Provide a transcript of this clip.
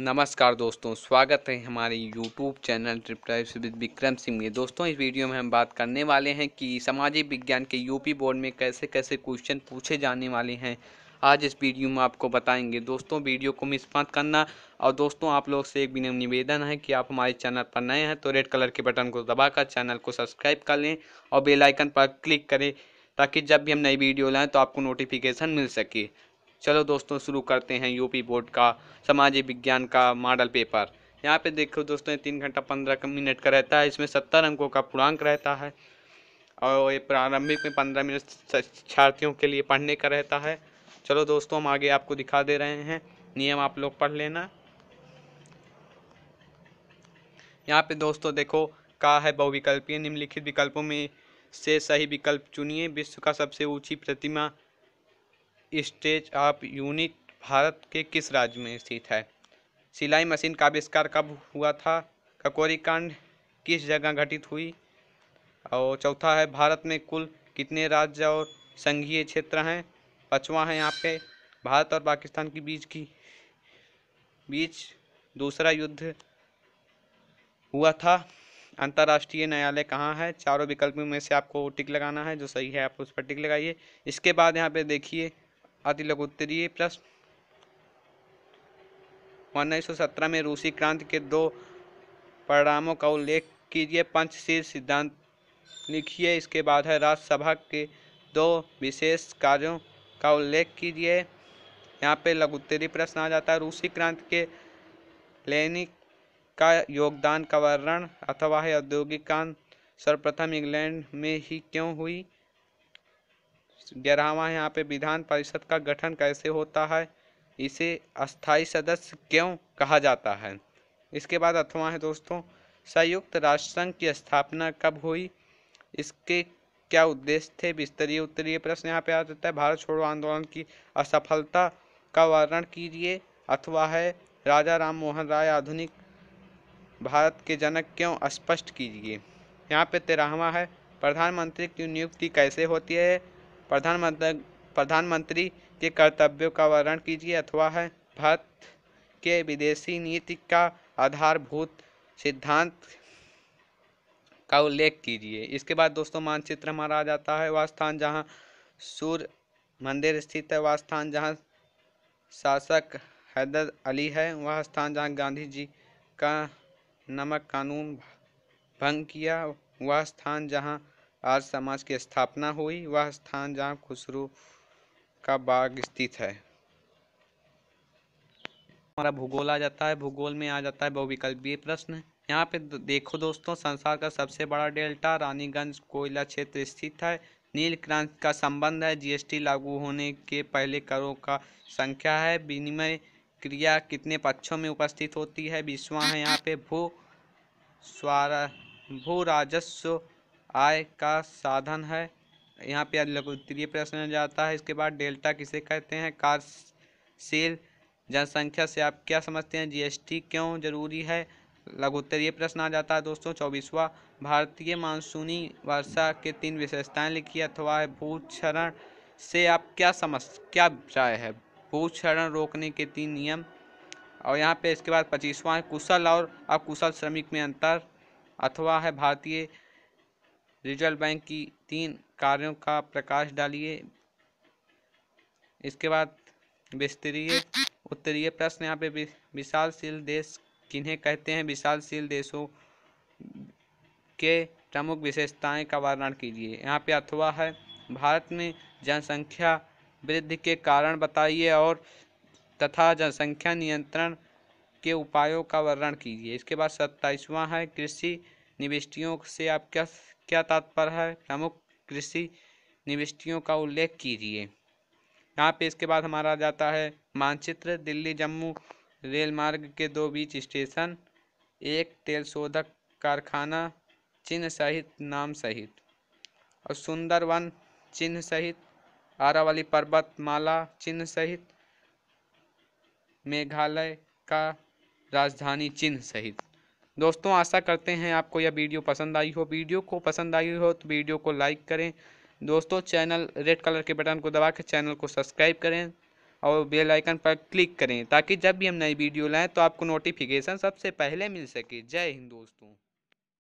नमस्कार दोस्तों स्वागत है हमारे YouTube channel trip drives with Vikram Singh में दोस्तों इस वीडियो में हम बात करने वाले हैं कि सामाजिक विज्ञान के यूपी बोर्ड में कैसे कैसे क्वेश्चन पूछे जाने वाले हैं आज इस वीडियो में आपको बताएंगे दोस्तों वीडियो को मिस मत करना और दोस्तों आप लोग से एक विनम्र निवेदन है कि आप हमारे चैनल पर नए हैं तो रेड कलर के बटन को दबाकर चैनल को सब्सक्राइब कर लें और बेलाइकन पर क्लिक करें ताकि जब भी हम नई वीडियो लाएँ तो आपको नोटिफिकेशन मिल सके चलो दोस्तों शुरू करते हैं यूपी बोर्ड का सामाजिक विज्ञान का मॉडल पेपर यहाँ पे देखो दोस्तों तीन घंटा पंद्रह मिनट का रहता है इसमें सत्तर अंकों का पूर्णांक रहता है और ये प्रारंभिक में पंद्रह मिनट शिक्षार्थियों के लिए पढ़ने का रहता है चलो दोस्तों हम आगे आपको दिखा दे रहे हैं नियम आप लोग पढ़ लेना यहाँ पे दोस्तों देखो का है बहुविकल्पीय निम्नलिखित विकल्पों में से सही विकल्प चुनिए विश्व का सबसे ऊंची प्रतिमा स्टेज ऑफ यूनिट भारत के किस राज्य में स्थित है सिलाई मशीन का आविष्कार कब हुआ था ककोरी कांड किस जगह घटित हुई और चौथा है भारत में कुल कितने राज्य और संघीय क्षेत्र हैं पाँचवा है यहाँ पे भारत और पाकिस्तान के बीच की बीच दूसरा युद्ध हुआ था अंतर्राष्ट्रीय न्यायालय कहाँ है चारों विकल्पों में से आपको टिक लगाना है जो सही है आप उस पर टिक लगाइए इसके बाद यहाँ पे देखिए आदि उत्तरीय प्लस उन्नीस में रूसी क्रांति के दो परिणामों का उल्लेख कीजिए पंच शीर्ष सिद्धांत लिखिए इसके बाद है राज्यसभा के दो विशेष कार्यों का उल्लेख कीजिए यहाँ पे लघु उत्तरी प्रश्न आ जाता है रूसी क्रांति के लेनिक का योगदान का वर्णन अथवा है औद्योगिक क्रांति सर्वप्रथम इंग्लैंड में ही क्यों हुई ग्यारहवा यहाँ पे विधान परिषद का गठन कैसे होता है इसे अस्थाई सदस्य क्यों कहा जाता है इसके बाद अथवा है दोस्तों संयुक्त राष्ट्र संघ की स्थापना कब हुई इसके क्या उद्देश्य थे विस्तरीय उत्तरीय प्रश्न यहाँ पे आ जाता है भारत छोड़ो आंदोलन की असफलता का वर्णन कीजिए अथवा है राजा राम मोहन राय आधुनिक भारत के जनक क्यों स्पष्ट कीजिए यहाँ पे तेरहवा है प्रधानमंत्री की नियुक्ति कैसे होती है प्रधानमंत्री प्रधानमंत्री के कर्तव्यों का वर्णन कीजिए अथवा है भारत के विदेशी नीति का आधारभूत सिद्धांत का उल्लेख कीजिए इसके बाद दोस्तों मानचित्र हमारा आ जाता है वह स्थान जहाँ सूर्य मंदिर स्थित है वह स्थान जहाँ शासक हैदर अली है वह स्थान जहाँ गांधी जी का नमक कानून भंग किया वह स्थान जहाँ आज समाज की स्थापना हुई वह स्थान जहाँ खुसरू का बाग स्थित है हमारा भूगोल आ जाता है भूगोल में आ जाता है बहुविकल्पीय प्रश्न यहाँ पे देखो दोस्तों संसार का सबसे बड़ा डेल्टा रानीगंज कोयला क्षेत्र स्थित है नील क्रांति का संबंध है जीएसटी लागू होने के पहले करों का संख्या है विनिमय क्रिया कितने पक्षों में उपस्थित होती है विश्वा है यहाँ पे भू स्वार भू राजस्व आय का साधन है यहाँ पे लघुत्तरीय प्रश्न जाता है इसके बाद डेल्टा किसे कहते हैं कार सेल जनसंख्या से आप क्या समझते हैं जीएसटी क्यों जरूरी है लघुत्तरीय प्रश्न आ जाता है दोस्तों चौबीसवा भारतीय मानसूनी वर्षा के तीन विशेषताएं लिखी अथवा भूक्षरण से आप क्या समझ क्या राय है भूक्षरण रोकने के तीन नियम और यहाँ पे इसके बाद पच्चीसवा है कुशल और अकुशल श्रमिक में अंतर अथवा है भारतीय रिजर्व बैंक की तीन कार्यों का प्रकाश डालिए इसके बाद विस्तरीय उत्तरीय प्रश्न यहाँ पे विशालशील देश किन्हें कहते हैं विशालशील देशों के प्रमुख विशेषताएं का वर्णन कीजिए यहाँ पे अथवा है भारत में जनसंख्या वृद्धि के कारण बताइए और तथा जनसंख्या नियंत्रण के उपायों का वर्णन कीजिए इसके बाद सत्ताईसवां है कृषि निविष्टियों से आप क्या क्या तात्पर्य है प्रमुख कृषि निविष्टियों का उल्लेख कीजिए यहाँ पे इसके बाद हमारा जाता है मानचित्र दिल्ली जम्मू रेल मार्ग के दो बीच स्टेशन एक तेल शोधक कारखाना चिन्ह सहित नाम सहित और सुंदरवन चिन्ह सहित आरावली पर्वत माला चिन्ह सहित मेघालय का राजधानी चिन्ह सहित दोस्तों आशा करते हैं आपको यह वीडियो पसंद आई हो वीडियो को पसंद आई हो तो वीडियो को लाइक करें दोस्तों चैनल रेड कलर के बटन को दबा के चैनल को सब्सक्राइब करें और बेल आइकन पर क्लिक करें ताकि जब भी हम नई वीडियो लाएं तो आपको नोटिफिकेशन सबसे पहले मिल सके जय हिंद दोस्तों